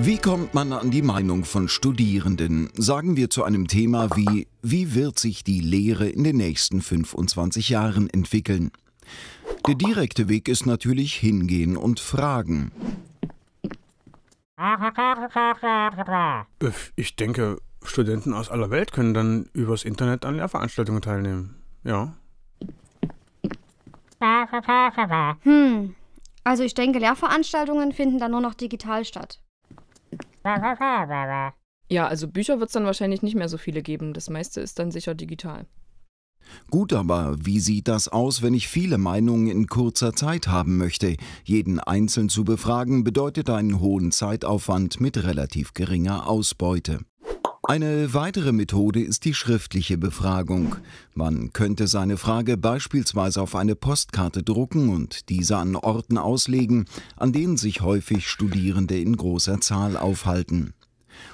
Wie kommt man an die Meinung von Studierenden? Sagen wir zu einem Thema wie, wie wird sich die Lehre in den nächsten 25 Jahren entwickeln? Der direkte Weg ist natürlich hingehen und fragen. Ich denke, Studenten aus aller Welt können dann übers Internet an Lehrveranstaltungen teilnehmen. Ja. Hm. Also ich denke, Lehrveranstaltungen finden dann nur noch digital statt. Ja, also Bücher wird es dann wahrscheinlich nicht mehr so viele geben. Das meiste ist dann sicher digital. Gut, aber wie sieht das aus, wenn ich viele Meinungen in kurzer Zeit haben möchte? Jeden einzeln zu befragen bedeutet einen hohen Zeitaufwand mit relativ geringer Ausbeute. Eine weitere Methode ist die schriftliche Befragung. Man könnte seine Frage beispielsweise auf eine Postkarte drucken und diese an Orten auslegen, an denen sich häufig Studierende in großer Zahl aufhalten.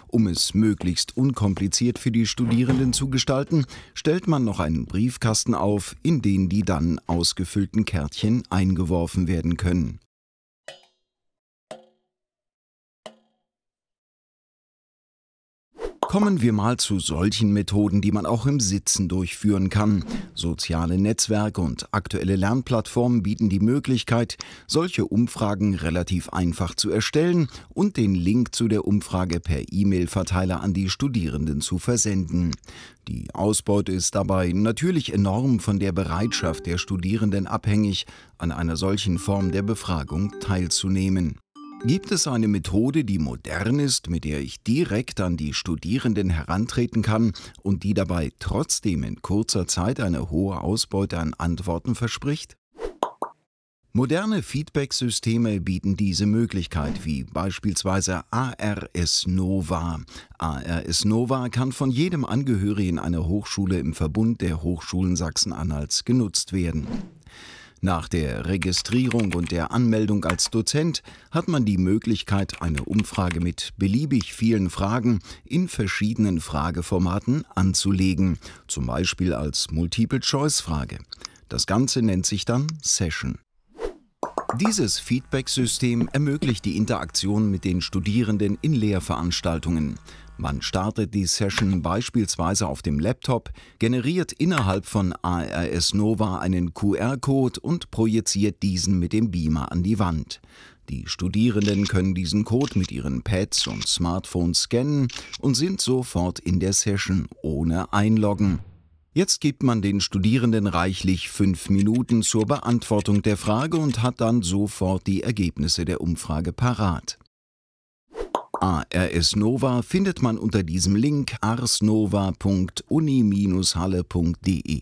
Um es möglichst unkompliziert für die Studierenden zu gestalten, stellt man noch einen Briefkasten auf, in den die dann ausgefüllten Kärtchen eingeworfen werden können. Kommen wir mal zu solchen Methoden, die man auch im Sitzen durchführen kann. Soziale Netzwerke und aktuelle Lernplattformen bieten die Möglichkeit, solche Umfragen relativ einfach zu erstellen und den Link zu der Umfrage per E-Mail-Verteiler an die Studierenden zu versenden. Die Ausbeute ist dabei natürlich enorm von der Bereitschaft der Studierenden abhängig, an einer solchen Form der Befragung teilzunehmen. Gibt es eine Methode, die modern ist, mit der ich direkt an die Studierenden herantreten kann und die dabei trotzdem in kurzer Zeit eine hohe Ausbeute an Antworten verspricht? Moderne Feedback-Systeme bieten diese Möglichkeit, wie beispielsweise ARS Nova. ARS Nova kann von jedem Angehörigen einer Hochschule im Verbund der Hochschulen Sachsen-Anhalts genutzt werden. Nach der Registrierung und der Anmeldung als Dozent hat man die Möglichkeit, eine Umfrage mit beliebig vielen Fragen in verschiedenen Frageformaten anzulegen, zum Beispiel als Multiple-Choice-Frage. Das Ganze nennt sich dann Session. Dieses Feedback-System ermöglicht die Interaktion mit den Studierenden in Lehrveranstaltungen. Man startet die Session beispielsweise auf dem Laptop, generiert innerhalb von ARS Nova einen QR-Code und projiziert diesen mit dem Beamer an die Wand. Die Studierenden können diesen Code mit ihren Pads und Smartphones scannen und sind sofort in der Session ohne Einloggen. Jetzt gibt man den Studierenden reichlich fünf Minuten zur Beantwortung der Frage und hat dann sofort die Ergebnisse der Umfrage parat. ARS Nova findet man unter diesem Link arsnova.uni-halle.de.